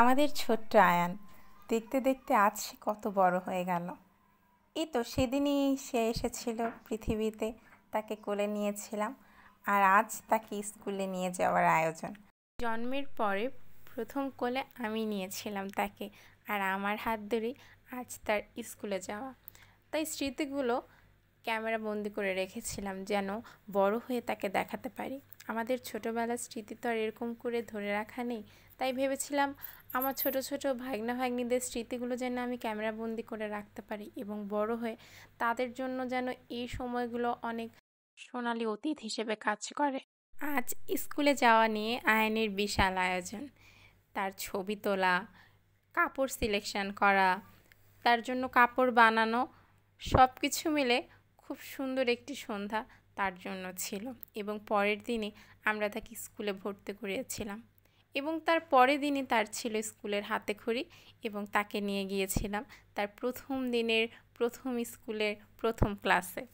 আমাদের ছোট্ট আয়ান দেখতে দেখতে আজ সে কত বড় হয়ে গেল এই তো সেদিনই সে এসেছিল পৃথিবীতে তাকে কোলে নিয়েছিলাম আর আজ তাকে স্কুলে নিয়ে যাওয়ার আয়োজন জন্মের পরে প্রথম কোলে আমি নিয়েছিলাম তাকে আর আমার হাত ধরেই আজ তার স্কুলে যাওয়া তাই স্মৃতিগুলো ক্যামেরা বন্দি করে রেখেছিলাম যেন বড় হয়ে তাকে দেখাতে পারি আমাদের ছোটোবেলার স্মৃতি তো আর এরকম করে ধরে রাখা নেই তাই ভেবেছিলাম আমার ছোট ছোট ভাগনা ভাগ্নিদের স্মৃতিগুলো যেন আমি ক্যামেরা বন্দি করে রাখতে পারি এবং বড় হয়ে তাদের জন্য যেন এই সময়গুলো অনেক সোনালি অতীত হিসেবে কাজ করে আজ স্কুলে যাওয়া নিয়ে আয়নের বিশাল আয়োজন তার ছবি তোলা কাপড় সিলেকশন করা তার জন্য কাপড় বানানো সব কিছু মিলে খুব সুন্দর একটি সন্ধ্যা তার জন্য ছিল এবং পরের দিনে আমরা তাকে স্কুলে ভর্তি করিয়েছিলাম এবং তার পরের দিনই তার ছিল স্কুলের হাতে খড়ি এবং তাকে নিয়ে গিয়েছিলাম তার প্রথম দিনের প্রথম স্কুলের প্রথম ক্লাসে